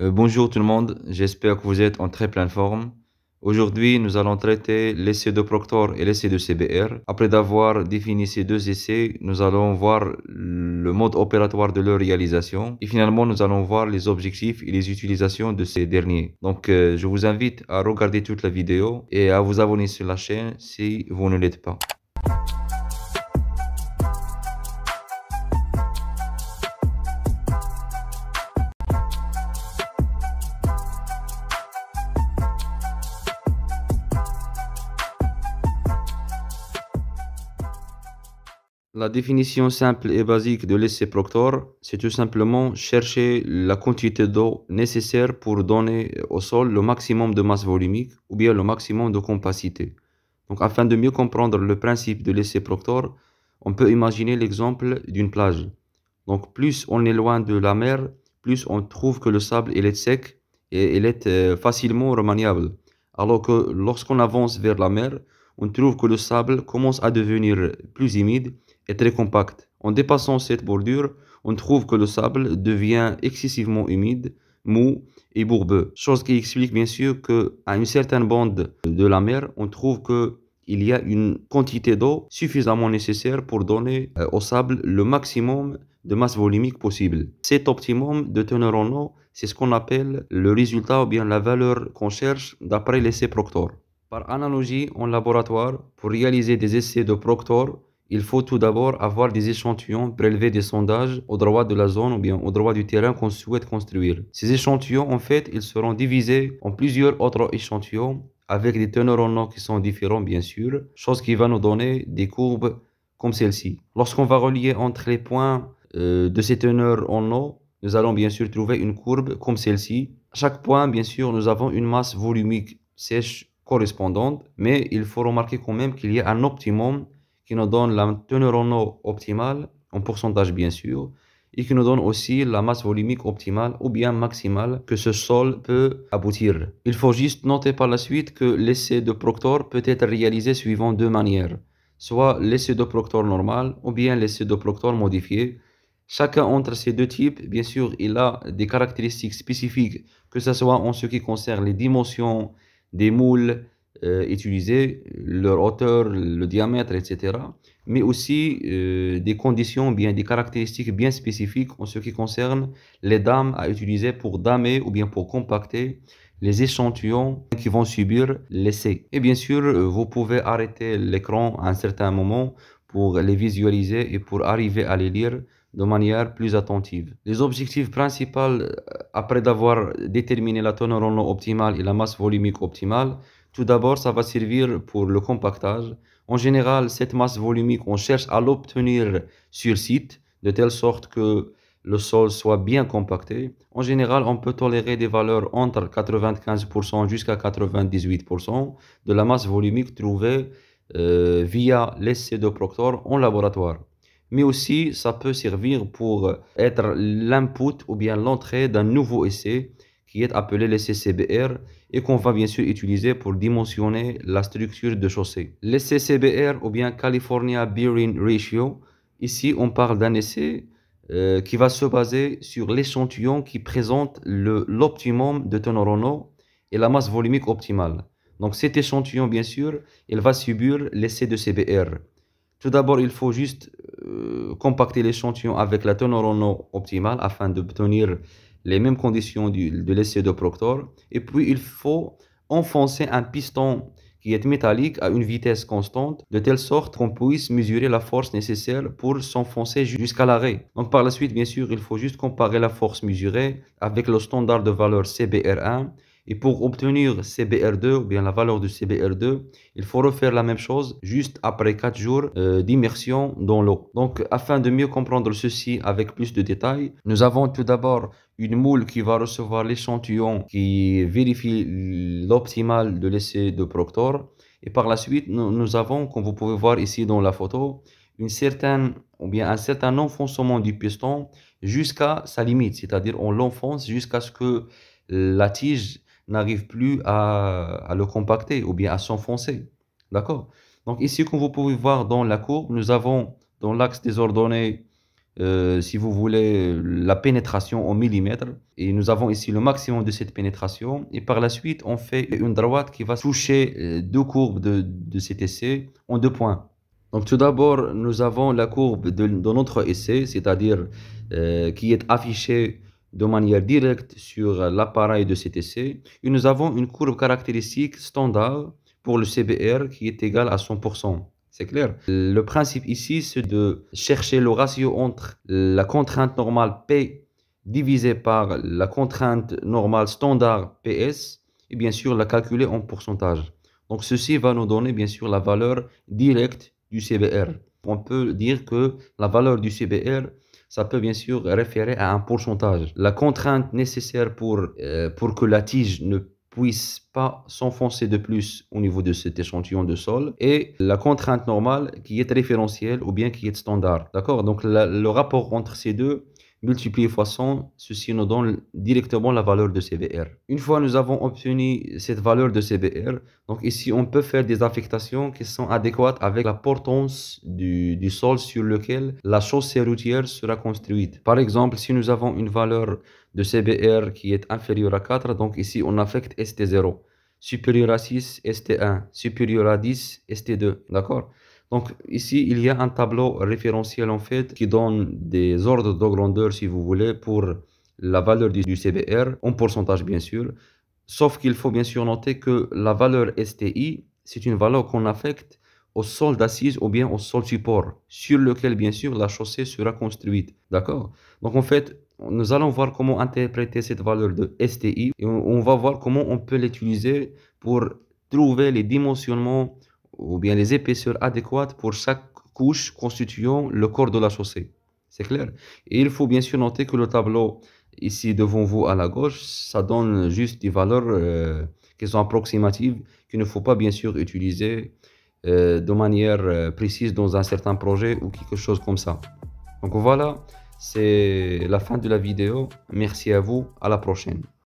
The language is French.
Euh, bonjour tout le monde, j'espère que vous êtes en très pleine forme. Aujourd'hui, nous allons traiter l'essai de Proctor et l'essai de CBR. Après d'avoir défini ces deux essais, nous allons voir le mode opératoire de leur réalisation et finalement, nous allons voir les objectifs et les utilisations de ces derniers. Donc, euh, je vous invite à regarder toute la vidéo et à vous abonner sur la chaîne si vous ne l'êtes pas. La définition simple et basique de l'essai Proctor, c'est tout simplement chercher la quantité d'eau nécessaire pour donner au sol le maximum de masse volumique ou bien le maximum de compacité. Donc afin de mieux comprendre le principe de l'essai Proctor, on peut imaginer l'exemple d'une plage. Donc plus on est loin de la mer, plus on trouve que le sable est sec et il est euh, facilement remaniable. Alors que lorsqu'on avance vers la mer, on trouve que le sable commence à devenir plus humide est très compacte. En dépassant cette bordure, on trouve que le sable devient excessivement humide, mou et bourbeux. Chose qui explique bien sûr qu'à une certaine bande de la mer, on trouve qu'il y a une quantité d'eau suffisamment nécessaire pour donner euh, au sable le maximum de masse volumique possible. Cet optimum de teneur en eau, c'est ce qu'on appelle le résultat ou bien la valeur qu'on cherche d'après l'essai Proctor. Par analogie, en laboratoire, pour réaliser des essais de Proctor, il faut tout d'abord avoir des échantillons prélevés des sondages au droit de la zone ou bien au droit du terrain qu'on souhaite construire. Ces échantillons, en fait, ils seront divisés en plusieurs autres échantillons avec des teneurs en eau qui sont différents, bien sûr, chose qui va nous donner des courbes comme celle-ci. Lorsqu'on va relier entre les points euh, de ces teneurs en eau, nous allons bien sûr trouver une courbe comme celle-ci. À chaque point, bien sûr, nous avons une masse volumique sèche correspondante, mais il faut remarquer quand même qu'il y a un optimum qui nous donne la teneur en eau optimale, en pourcentage bien sûr, et qui nous donne aussi la masse volumique optimale ou bien maximale que ce sol peut aboutir. Il faut juste noter par la suite que l'essai de Proctor peut être réalisé suivant deux manières, soit l'essai de Proctor normal ou bien l'essai de Proctor modifié. Chacun entre ces deux types, bien sûr, il a des caractéristiques spécifiques, que ce soit en ce qui concerne les dimensions des moules, euh, utiliser leur hauteur, le diamètre, etc. Mais aussi euh, des conditions, bien des caractéristiques bien spécifiques en ce qui concerne les dames à utiliser pour damer ou bien pour compacter les échantillons qui vont subir l'essai. Et bien sûr, euh, vous pouvez arrêter l'écran à un certain moment pour les visualiser et pour arriver à les lire de manière plus attentive. Les objectifs principaux, après d'avoir déterminé la teneur en eau optimale et la masse volumique optimale, tout d'abord, ça va servir pour le compactage. En général, cette masse volumique, on cherche à l'obtenir sur site, de telle sorte que le sol soit bien compacté. En général, on peut tolérer des valeurs entre 95% jusqu'à 98% de la masse volumique trouvée euh, via l'essai de Proctor en laboratoire. Mais aussi, ça peut servir pour être l'input ou bien l'entrée d'un nouveau essai qui est appelé l'essai CBR et qu'on va bien sûr utiliser pour dimensionner la structure de chaussée. L'essai CBR ou bien California Bearing Ratio, ici on parle d'un essai euh, qui va se baser sur l'échantillon qui présente l'optimum de teneur en eau et la masse volumique optimale. Donc cet échantillon, bien sûr, il va subir l'essai de CBR. Tout d'abord, il faut juste euh, compacter l'échantillon avec la teneur en eau optimale afin d'obtenir les mêmes conditions de l'essai de Proctor. Et puis, il faut enfoncer un piston qui est métallique à une vitesse constante, de telle sorte qu'on puisse mesurer la force nécessaire pour s'enfoncer jusqu'à l'arrêt. Donc par la suite, bien sûr, il faut juste comparer la force mesurée avec le standard de valeur CBR1 et pour obtenir CBR2 ou bien la valeur de CBR2, il faut refaire la même chose juste après 4 jours euh, d'immersion dans l'eau. Donc afin de mieux comprendre ceci avec plus de détails, nous avons tout d'abord une moule qui va recevoir l'échantillon qui vérifie l'optimal de l'essai de Proctor. Et par la suite, nous, avons, comme vous pouvez voir ici dans la photo, une certaine ou bien un certain enfoncement du piston jusqu'à sa limite, c'est-à-dire on l'enfonce jusqu'à ce que euh, la tige n'arrive plus à, le compacter ou bien à s'enfoncer. D'accord Donc ici, comme vous pouvez voir dans la courbe, nous avons dans l'axe désordonné, euh, si vous voulez, la pénétration en millimètres. Et nous avons ici le maximum de cette pénétration. Et par la suite, on fait une droite qui va toucher euh, deux courbes de, cet essai en deux points. Donc tout d'abord, nous avons la courbe de, notre essai, c'est-à-dire euh, qui est affichée de manière directe sur l'appareil de CTC, et nous avons une courbe caractéristique standard pour le CBR qui est égale à 100%. C'est clair. Le principe ici, c'est de chercher le ratio entre la contrainte normale P divisé par la contrainte normale standard PS et bien sûr la calculer en pourcentage. Donc ceci va nous donner bien sûr la valeur directe du CBR. On peut dire que la valeur du CBR ça peut bien sûr référer à un pourcentage. La contrainte nécessaire pour, euh, pour que la tige ne puisse pas s'enfoncer de plus au niveau de cet échantillon de sol et la contrainte normale qui est référentielle ou bien qui est standard. D'accord Donc le rapport entre ces deux, Multiplié fois 100, ceci nous donne directement la valeur de CBR. Une fois nous avons obtenu cette valeur de CBR, donc ici on peut faire des affectations qui sont adéquates avec la portance du, du sol sur lequel la chaussée routière sera construite. Par exemple, si nous avons une valeur de CBR qui est inférieure à 4, donc ici on affecte ST0, supérieur à 6, ST1, supérieur à 10, ST2, d'accord donc ici, il y a un tableau référentiel en fait qui donne des ordres de grandeur, si vous voulez, pour la valeur du CBR, en pourcentage bien sûr. Sauf qu'il faut bien sûr noter que la valeur STI, c'est une valeur qu'on affecte au sol d'assise ou bien au sol support, sur lequel bien sûr la chaussée sera construite. D'accord Donc en fait, nous allons voir comment interpréter cette valeur de STI et on va voir comment on peut l'utiliser pour trouver les dimensionnements ou bien les épaisseurs adéquates pour chaque couche constituant le corps de la chaussée. C'est clair Et il faut bien sûr noter que le tableau ici devant vous à la gauche, ça donne juste des valeurs euh, qui sont approximatives, qu'il ne faut pas bien sûr utiliser euh, de manière euh, précise dans un certain projet ou quelque chose comme ça. Donc voilà, c'est la fin de la vidéo. Merci à vous, à la prochaine.